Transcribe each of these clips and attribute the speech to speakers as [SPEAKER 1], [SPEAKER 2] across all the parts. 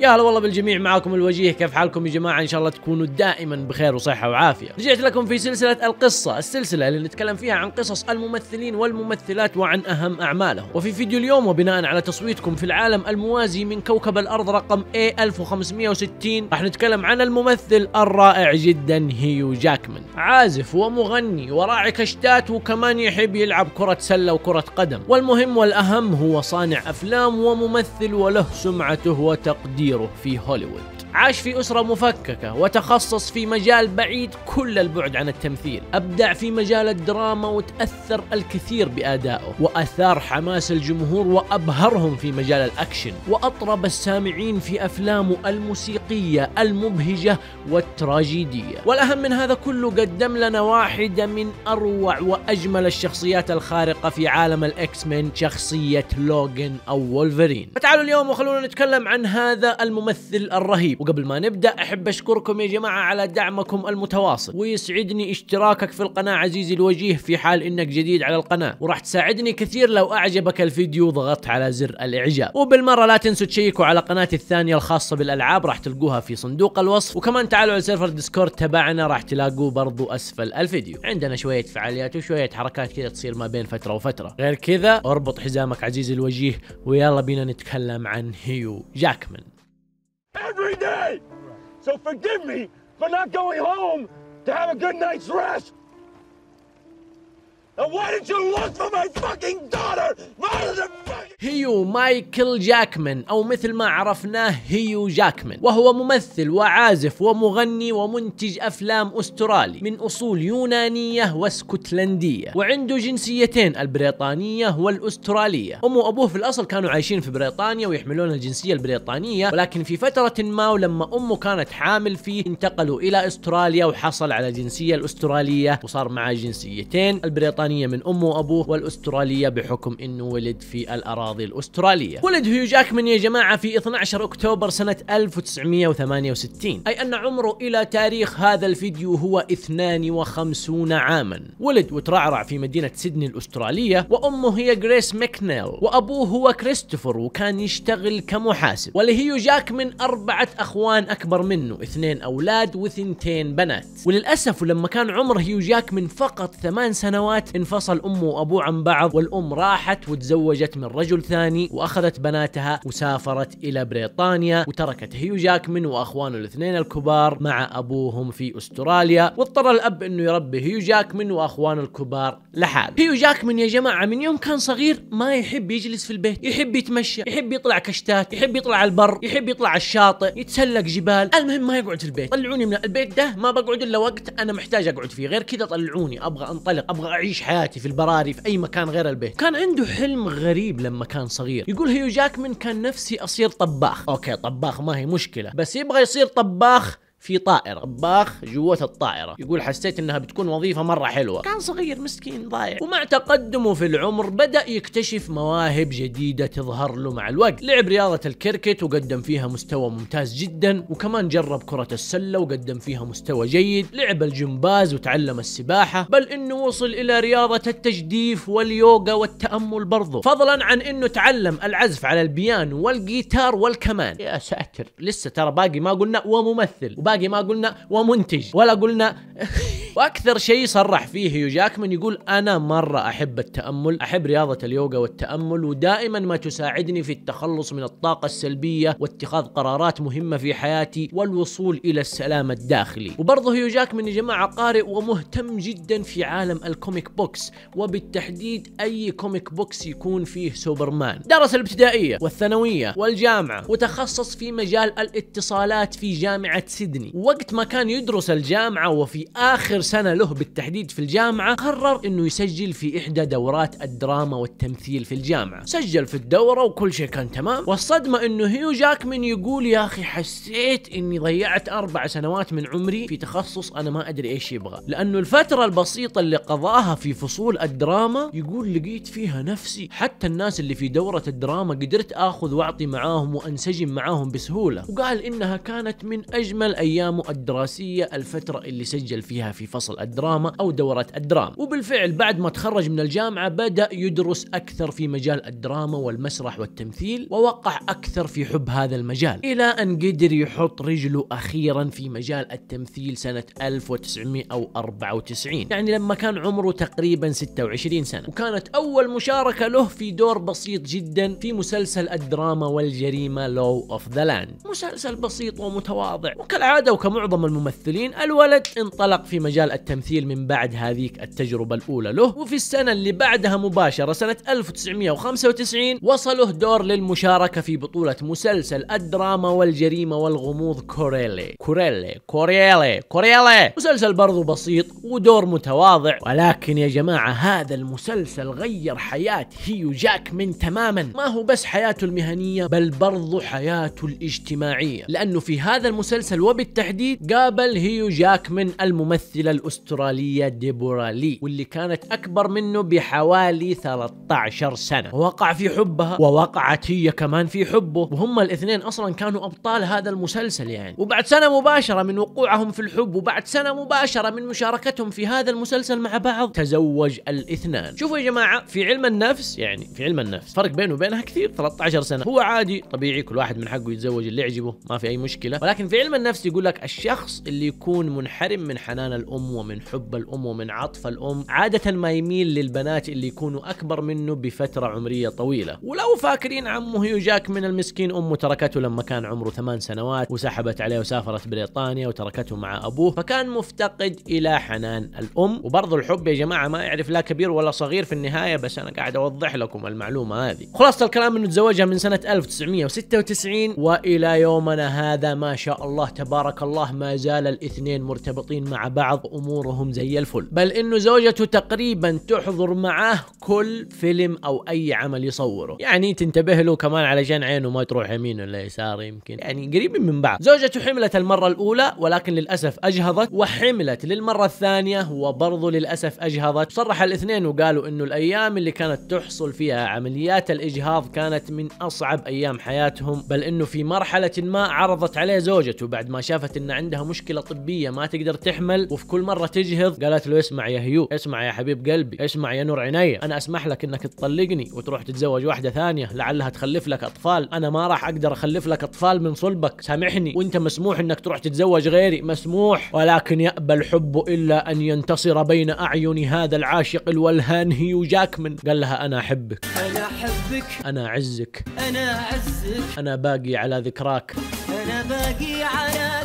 [SPEAKER 1] يا هلا والله بالجميع معاكم الوجيه كيف حالكم يا جماعه ان شاء الله تكونوا دائما بخير وصحه وعافيه رجعت لكم في سلسله القصه السلسله اللي نتكلم فيها عن قصص الممثلين والممثلات وعن اهم اعمالهم وفي فيديو اليوم وبناء على تصويتكم في العالم الموازي من كوكب الارض رقم A1560 راح نتكلم عن الممثل الرائع جدا هيو جاكمان عازف ومغني وراعي كشتات وكمان يحب يلعب كره سله وكره قدم والمهم والاهم هو صانع افلام وممثل وله سمعته وتقديره تأثيره في هوليوود عاش في أسرة مفككة وتخصص في مجال بعيد كل البعد عن التمثيل أبدع في مجال الدراما وتأثر الكثير بأدائه وأثار حماس الجمهور وأبهرهم في مجال الأكشن وأطرب السامعين في أفلامه الموسيقية المبهجة والتراجيدية والأهم من هذا كله قدم لنا واحدة من أروع وأجمل الشخصيات الخارقة في عالم الإكس من شخصية لوغن أو وولفرين فتعالوا اليوم وخلونا نتكلم عن هذا الممثل الرهيب وقبل ما نبدأ أحب أشكركم يا جماعة على دعمكم المتواصل ويسعدني اشتراكك في القناة عزيزي الوجيه في حال إنك جديد على القناة وراح تساعدني كثير لو أعجبك الفيديو ضغطت على زر الإعجاب وبالمرة لا تنسوا تشيكوا على قناتي الثانية الخاصة بالألعاب راح تلقوها في صندوق الوصف وكمان تعالوا على سيرفر ديسكورد تبعنا راح تلاقوه برضو أسفل الفيديو عندنا شوية فعاليات وشوية حركات كذا تصير ما بين فترة وفترة غير كذا اربط حزامك عزيزي الوجيه ويلا بينا نتكلم عن هيو جاكمان every day. So forgive me for not going home to have a good night's rest. هيو مايكل جاكمان او مثل ما عرفناه هيو جاكمان وهو ممثل وعازف ومغني ومنتج افلام استرالي من اصول يونانيه واسكتلنديه وعنده جنسيتين البريطانيه والاستراليه امه وابوه في الاصل كانوا عايشين في بريطانيا ويحملون الجنسيه البريطانيه ولكن في فتره ما ولما امه كانت حامل فيه انتقلوا الى استراليا وحصل على الجنسيه الاستراليه وصار معه جنسيتين البريطانيه البريطانيه من أمه وأبوه والأسترالية بحكم أنه ولد في الأراضي الأسترالية ولد هيو جاكمان يا جماعة في 12 أكتوبر سنة 1968 أي أن عمره إلى تاريخ هذا الفيديو هو 52 عاما ولد وترعرع في مدينة سيدني الأسترالية وأمه هي جريس ماكنيل وأبوه هو كريستوفر وكان يشتغل كمحاسب ولهيو جاكمان أربعة أخوان أكبر منه اثنين أولاد وثنتين بنات وللأسف ولما كان عمر هيو جاكمان فقط ثمان سنوات انفصل امه وابوه عن بعض والام راحت وتزوجت من رجل ثاني واخذت بناتها وسافرت الى بريطانيا وتركت هيو جاكمن واخوانه الاثنين الكبار مع ابوهم في استراليا واضطر الاب انه يربي هيو جاكمن واخوانه الكبار لحاله هيو جاكمن يا جماعه من يوم كان صغير ما يحب يجلس في البيت يحب يتمشى يحب يطلع كشتات يحب يطلع البر يحب يطلع الشاطئ يتسلق جبال المهم ما يقعد في البيت طلعوني من البيت ده ما بقعد الا وقت انا محتاج اقعد فيه غير كذا طلعوني ابغى انطلق ابغى اعيش حياتي في البراري في اي مكان غير البيت كان عنده حلم غريب لما كان صغير يقول هيو جاكمن كان نفسي اصير طباخ اوكي طباخ ما هي مشكله بس يبغى يصير طباخ في طائره طباخ جوه الطائره يقول حسيت انها بتكون وظيفه مره حلوه كان صغير مسكين ضايع ومع تقدمه في العمر بدا يكتشف مواهب جديده تظهر له مع الوقت لعب رياضه الكركت وقدم فيها مستوى ممتاز جدا وكمان جرب كره السله وقدم فيها مستوى جيد لعب الجمباز وتعلم السباحه بل انه وصل الى رياضه التجديف واليوغا والتامل برضه فضلا عن انه تعلم العزف على البيانو والجيتار والكمان يا ساتر لسه ترى باقي ما قلنا وممثل وباقي باقي ما قلنا ومنتج ولا قلنا واكثر شيء صرح فيه هيو جاكمان يقول انا مره احب التامل احب رياضه اليوغا والتامل ودائما ما تساعدني في التخلص من الطاقه السلبيه واتخاذ قرارات مهمه في حياتي والوصول الى السلام الداخلي وبرضه هيو جاكمان يا جماعه قارئ ومهتم جدا في عالم الكوميك بوكس وبالتحديد اي كوميك بوكس يكون فيه سوبرمان درس الابتدائيه والثانويه والجامعه وتخصص في مجال الاتصالات في جامعه سيدني وقت ما كان يدرس الجامعه وفي اخر سنة له بالتحديد في الجامعة قرر انه يسجل في احدى دورات الدراما والتمثيل في الجامعة سجل في الدورة وكل شيء كان تمام والصدمة انه هيو جاكمن يقول يا اخي حسيت اني ضيعت اربع سنوات من عمري في تخصص انا ما ادري ايش يبغى لانه الفترة البسيطة اللي قضاها في فصول الدراما يقول لقيت فيها نفسي حتى الناس اللي في دورة الدراما قدرت اخذ واعطي معاهم وانسجم معاهم بسهولة وقال انها كانت من اجمل ايامه الدراسية الفترة اللي سجل فيها في فصل الدراما أو دورة الدراما وبالفعل بعد ما تخرج من الجامعة بدأ يدرس أكثر في مجال الدراما والمسرح والتمثيل ووقع أكثر في حب هذا المجال إلى أن قدر يحط رجله أخيرا في مجال التمثيل سنة 1994 يعني لما كان عمره تقريبا 26 سنة وكانت أول مشاركة له في دور بسيط جدا في مسلسل الدراما والجريمة لو أوف ذا لاند مسلسل بسيط ومتواضع وكالعادة وكمعظم الممثلين الولد انطلق في مجال مجال التمثيل من بعد هذيك التجربة الأولى له وفي السنة اللي بعدها مباشرة سنة 1995 وصله دور للمشاركة في بطولة مسلسل الدراما والجريمة والغموض كوريلي كوريلي كوريلي كوريلي مسلسل برضو بسيط ودور متواضع ولكن يا جماعة هذا المسلسل غير حياة هيو جاكمن تماما ما هو بس حياته المهنية بل برضو حياته الاجتماعية لأنه في هذا المسلسل وبالتحديد قابل هيو جاكمن الممثلة الأسترالية ديبورا لي واللي كانت أكبر منه بحوالي 13 سنة ووقع في حبها ووقعت هي كمان في حبه وهم الاثنين أصلا كانوا أبطال هذا المسلسل يعني وبعد سنة مباشرة من وقوعهم في الحب وبعد سنة مباشرة من مشاركتهم في هذا المسلسل مع بعض تزوج الاثنان شوفوا يا جماعة في علم النفس يعني في علم النفس فرق بينه وبينها كثير 13 سنة هو عادي طبيعي كل واحد من حقه يتزوج اللي يعجبه ما في أي مشكلة ولكن في علم النفس يقول لك الشخص اللي يكون منحرم من حنان الأم الأم ومن حب الأم ومن عطف الأم عادة ما يميل للبنات اللي يكونوا أكبر منه بفترة عمرية طويلة ولو فاكرين عمه يوجاك من المسكين أمه تركته لما كان عمره ثمان سنوات وسحبت عليه وسافرت بريطانيا وتركته مع أبوه فكان مفتقد إلى حنان الأم وبرضه الحب يا جماعة ما يعرف لا كبير ولا صغير في النهاية بس أنا قاعد أوضح لكم المعلومة هذه خلاصة الكلام أنه تزوجها من سنة 1996 وإلى يومنا هذا ما شاء الله تبارك الله ما زال الاثنين مرتبطين مع بعض امورهم زي الفل بل انه زوجته تقريبا تحضر معاه كل فيلم او اي عمل يصوره يعني تنتبه له كمان علشان عينه ما تروح يمين ولا يسار يمكن يعني قريبين من بعض زوجته حملت المره الاولى ولكن للاسف اجهضت وحملت للمره الثانيه وبرضه للاسف اجهضت صرح الاثنين وقالوا انه الايام اللي كانت تحصل فيها عمليات الاجهاض كانت من اصعب ايام حياتهم بل انه في مرحله ما عرضت عليه زوجته بعد ما شافت ان عندها مشكله طبيه ما تقدر تحمل وفي كل كل مره تجهض قالت له اسمع يا هيو اسمع يا حبيب قلبي اسمع يا نور عيني انا اسمح لك انك تطلقني وتروح تتزوج واحده ثانيه لعلها تخلف لك اطفال انا ما راح اقدر اخلف لك اطفال من صلبك سامحني وانت مسموح انك تروح تتزوج غيري مسموح ولكن يأبى الحب الا ان ينتصر بين اعين هذا العاشق الولهان هيو جاكمن قال لها انا احبك انا احبك انا اعزك انا اعزك انا باقي على ذكراك انا باقي على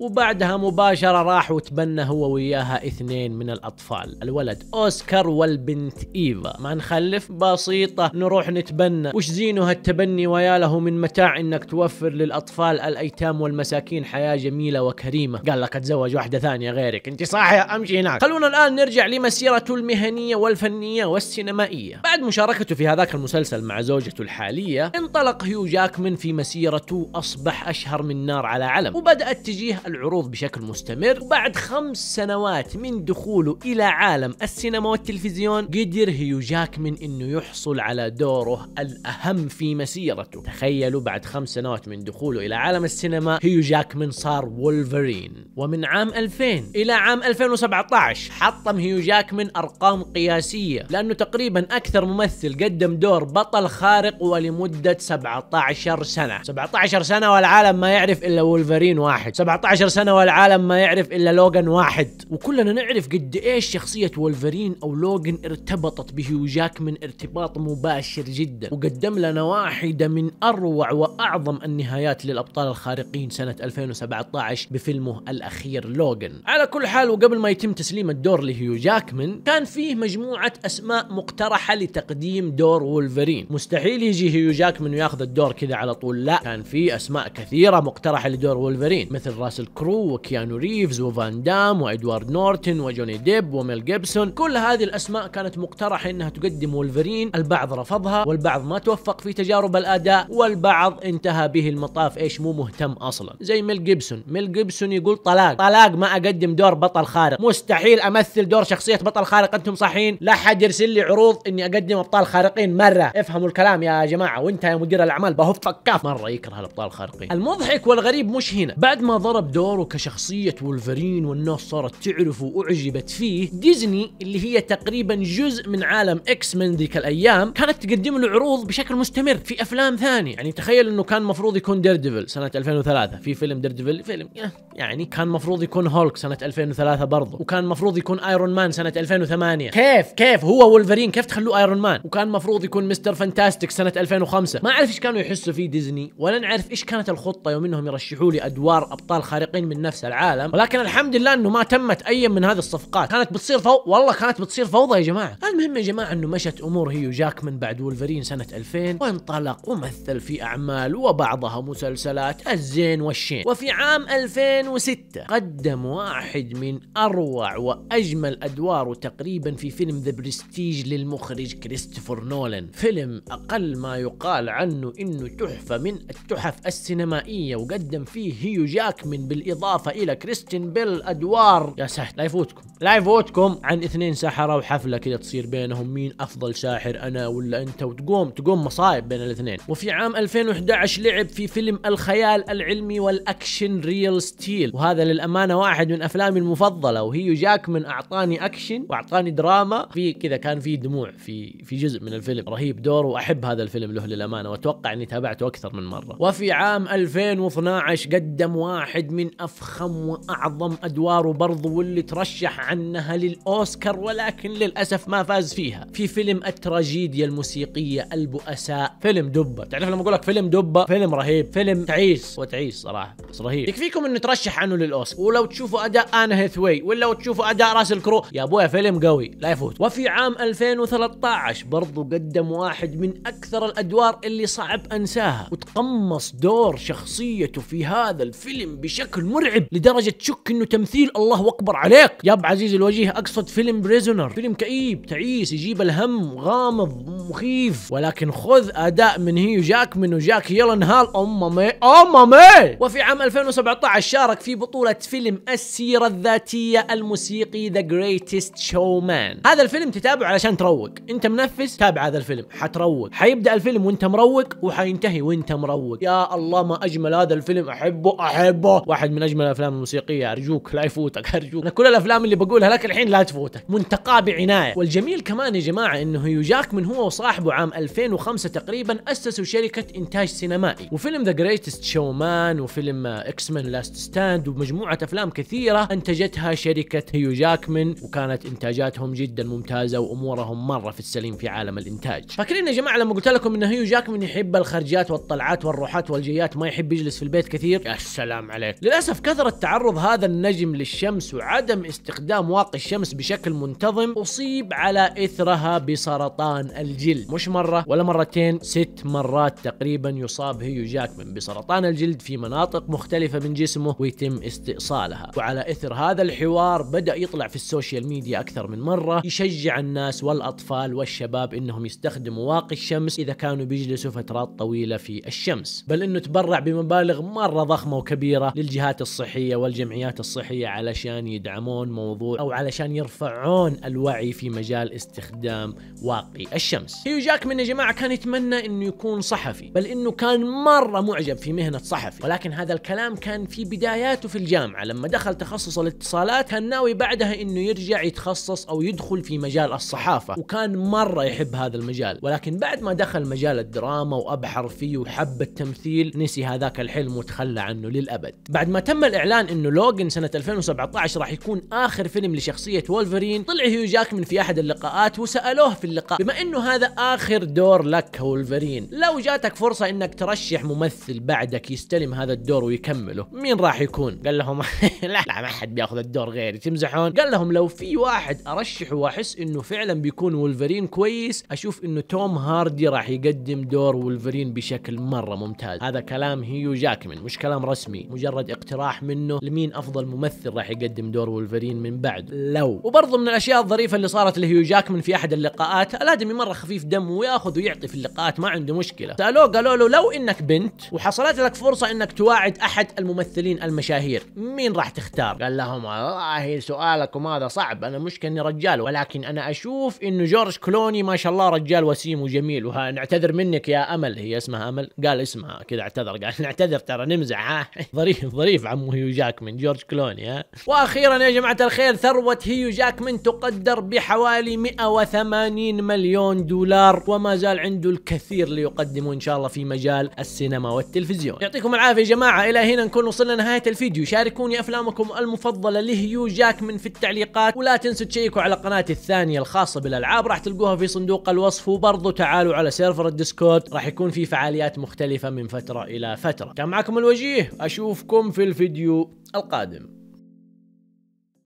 [SPEAKER 1] وبعدها مباشرة راح وتبنى هو وياها اثنين من الأطفال الولد أوسكار والبنت إيفا ما نخلف بسيطة نروح نتبنى وش زينه هالتبني ويا له من متاع إنك توفر للأطفال الأيتام والمساكين حياة جميلة وكريمة قال لك أتزوج واحدة ثانية غيرك أنت صاحية أمشي هناك خلونا الآن نرجع لمسيرته المهنية والفنية والسينمائية بعد مشاركته في هذاك المسلسل مع زوجته الحالية انطلق هيو جاكمن في مسيرته أصبح أشهر من نار على علم وبدأت تجيه العروض بشكل مستمر وبعد خمس سنوات من دخوله إلى عالم السينما والتلفزيون قدر هيو جاكمن أنه يحصل على دوره الأهم في مسيرته تخيلوا بعد خمس سنوات من دخوله إلى عالم السينما هيو جاكمن صار وولفرين ومن عام 2000 إلى عام 2017 حطم هيو جاكمن أرقام قياسية لأنه تقريبا أكثر ممثل قدم دور بطل خارق ولمدة 17 سنة 17 سنة والعالم ما يعرف إلا وولفرين واحد 17 عشر سنة والعالم ما يعرف إلا لوغان واحد وكلنا نعرف قد إيش شخصية وولفرين أو لوغان ارتبطت بهيو جاكمن ارتباط مباشر جدا وقدم لنا واحدة من أروع وأعظم النهايات للأبطال الخارقين سنة 2017 بفيلمه الأخير لوغان على كل حال وقبل ما يتم تسليم الدور لهيو جاكمن كان فيه مجموعة أسماء مقترحة لتقديم دور وولفرين مستحيل يجي هيو جاكمن وياخذ الدور كذا على طول لا كان فيه أسماء كثيرة مقترحة لدور وولفرين مثل راسل الكرو وكيانو ريفز وفان دام وادوارد نورتن وجوني ديب وميل جيبسون كل هذه الاسماء كانت مقترحه انها تقدم ولفرين البعض رفضها والبعض ما توفق في تجارب الاداء والبعض انتهى به المطاف ايش مو مهتم اصلا زي ميل جيبسون ميل جيبسون يقول طلاق طلاق ما اقدم دور بطل خارق مستحيل امثل دور شخصيه بطل خارق انتم صحين لا حد يرسل لي عروض اني اقدم ابطال خارقين مره افهموا الكلام يا جماعه وانت يا مدير الاعمال بهفك كاف مره يكره الابطال الخارقين المضحك والغريب مش هنا بعد ما ضرب دوره كشخصية وولفرين والناس صارت تعرفه وأعجبت فيه ديزني اللي هي تقريبا جزء من عالم إكس من ذيك الأيام كانت تقدم له عروض بشكل مستمر في أفلام ثانية يعني تخيل أنه كان مفروض يكون ديرديفل سنة 2003 في فيلم ديرديفل فيلم يعني كان مفروض يكون هولك سنة 2003 برضه وكان مفروض يكون ايرون مان سنة 2008 كيف كيف هو وولفرين كيف تخلوه ايرون مان وكان مفروض يكون مستر فانتاستيك سنة 2005 ما اعرف ايش كانوا يحسوا في ديزني ولا نعرف ايش كانت الخطة يوم انهم يرشحوا لي ادوار ابطال خارق خارقين من نفس العالم ولكن الحمد لله انه ما تمت اي من هذه الصفقات كانت بتصير فوضى والله كانت بتصير فوضى يا جماعه المهم يا جماعه انه مشت امور هي جاكمان بعد وولفرين سنه 2000 وانطلق ومثل في اعمال وبعضها مسلسلات الزين والشين وفي عام 2006 قدم واحد من اروع واجمل ادواره تقريبا في فيلم ذا برستيج للمخرج كريستوفر نولان فيلم اقل ما يقال عنه انه تحفه من التحف السينمائيه وقدم فيه هيو جاكمان بالإضافة إلى كريستين بيل أدوار يا ساتر لا يفوتكم لا يفوتكم عن اثنين سحرة وحفلة كذا تصير بينهم مين أفضل ساحر أنا ولا أنت وتقوم تقوم مصايب بين الاثنين وفي عام 2011 لعب في فيلم الخيال العلمي والأكشن ريل ستيل وهذا للأمانة واحد من أفلامي المفضلة وهي جاكمن أعطاني أكشن وأعطاني دراما في كذا كان في دموع في في جزء من الفيلم رهيب دوره وأحب هذا الفيلم له للأمانة وأتوقع أني تابعته أكثر من مرة وفي عام 2012 قدم واحد من من أفخم وأعظم أدواره برضو واللي ترشح عنها للأوسكار ولكن للأسف ما فاز فيها في فيلم التراجيديا الموسيقية البؤساء فيلم دبة تعرف لما أقول لك فيلم دبة فيلم رهيب فيلم تعيس وتعيس صراحة بس رهيب يكفيكم أنه ترشح عنه للأوسكار ولو تشوفوا أداء انا هيثوي ولا تشوفوا أداء راس الكرو يا أبويا فيلم قوي لا يفوت وفي عام 2013 برضو قدم واحد من أكثر الأدوار اللي صعب أنساها وتقمص دور شخصيته في هذا الفيلم بشكل بشكل مرعب لدرجه تشك انه تمثيل الله اكبر عليك يا ابو عزيزي الوجيه اقصد فيلم بريزونر فيلم كئيب تعيس يجيب الهم غامض مخيف ولكن خذ اداء من هيو من وجاك يلن هال اممي أمم مي وفي عام 2017 شارك في بطوله فيلم السيره الذاتيه الموسيقي ذا جريتست شومان هذا الفيلم تتابعه علشان تروق انت منفس تابع هذا الفيلم حتروق حيبدا الفيلم وانت مروق وحينتهي وانت مروق يا الله ما اجمل هذا الفيلم احبه احبه واحد من اجمل الافلام الموسيقيه ارجوك لا يفوتك ارجوك انا كل الافلام اللي بقولها لك الحين لا تفوتك منتقاه بعنايه والجميل كمان يا جماعه انه يوجاك من هو وصاحبه عام 2005 تقريبا اسسوا شركه انتاج سينمائي وفيلم ذا جريتست شومان وفيلم اكس مان لاست ستاند ومجموعه افلام كثيره انتجتها شركه هيو جاكمن وكانت انتاجاتهم جدا ممتازه وامورهم مره في السليم في عالم الانتاج فاكرين يا جماعه لما قلت لكم ان هيو جاكمن يحب الخرجات والطلعات والروحات والجيات ما يحب يجلس في البيت كثير يا سلام عليك للأسف كثرة تعرض هذا النجم للشمس وعدم استخدام واقي الشمس بشكل منتظم أصيب على إثرها بسرطان الجلد مش مرة ولا مرتين ست مرات تقريبا يصاب هيو جاكمن بسرطان الجلد في مناطق مختلفة من جسمه ويتم استئصالها وعلى إثر هذا الحوار بدأ يطلع في السوشيال ميديا أكثر من مرة يشجع الناس والأطفال والشباب إنهم يستخدموا واقي الشمس إذا كانوا بيجلسوا فترات طويلة في الشمس بل إنه تبرع بمبالغ مرة ضخمة وكبيرة للجسم الجهات الصحيه والجمعيات الصحيه علشان يدعمون موضوع او علشان يرفعون الوعي في مجال استخدام واقي الشمس. هيو جاك يا جماعه كان يتمنى انه يكون صحفي، بل انه كان مره معجب في مهنه صحفي، ولكن هذا الكلام كان في بداياته في الجامعه لما دخل تخصص الاتصالات كان ناوي بعدها انه يرجع يتخصص او يدخل في مجال الصحافه، وكان مره يحب هذا المجال، ولكن بعد ما دخل مجال الدراما وابحر فيه وحب التمثيل نسي هذاك الحلم وتخلى عنه للابد. بعد بعد ما تم الاعلان انه لوجن سنه 2017 راح يكون اخر فيلم لشخصيه وولفرين طلع هيو جاكمن في احد اللقاءات وسالوه في اللقاء بما انه هذا اخر دور لك كولفرين لو جاتك فرصه انك ترشح ممثل بعدك يستلم هذا الدور ويكمله مين راح يكون قال لهم لا لا ما حد بياخذ الدور غيري تمزحون قال لهم لو في واحد ارشحه واحس انه فعلا بيكون وولفرين كويس اشوف انه توم هاردي راح يقدم دور وولفرين بشكل مره ممتاز هذا كلام هيو جاكمن مش كلام رسمي مجرد اقتراح منه لمين افضل ممثل راح يقدم دور ولفرين من بعد لو وبرضه من الاشياء الظريفه اللي صارت لهيو جاكمن في احد اللقاءات الادمي مره خفيف دم وياخذ ويعطي في اللقاءات ما عنده مشكله سالوه قالوا له لو انك بنت وحصلت لك فرصه انك تواعد احد الممثلين المشاهير مين راح تختار قال لهم والله سؤالكم هذا صعب انا مش كاني رجال ولكن انا اشوف انه جورج كلوني ما شاء الله رجال وسيم وجميل ونعتذر منك يا امل هي اسمها امل قال اسمها كذا اعتذر قال نعتذر ترى نمزح ظريف ظريف ظريف عمو هيو جاكمن جورج كلوني ها واخيرا يا جماعه الخير ثروه هيو جاكمن تقدر بحوالي 180 مليون دولار وما زال عنده الكثير ليقدمه ان شاء الله في مجال السينما والتلفزيون يعطيكم العافيه يا جماعه الى هنا نكون وصلنا لنهايه الفيديو شاركوني افلامكم المفضله لهيو جاكمن في التعليقات ولا تنسوا تشيكوا على قناتي الثانيه الخاصه بالالعاب راح تلقوها في صندوق الوصف وبرضه تعالوا على سيرفر الديسكورد راح يكون في فعاليات مختلفه من فتره الى فتره كان معكم الوجيه اشوفكم في الفيديو القادم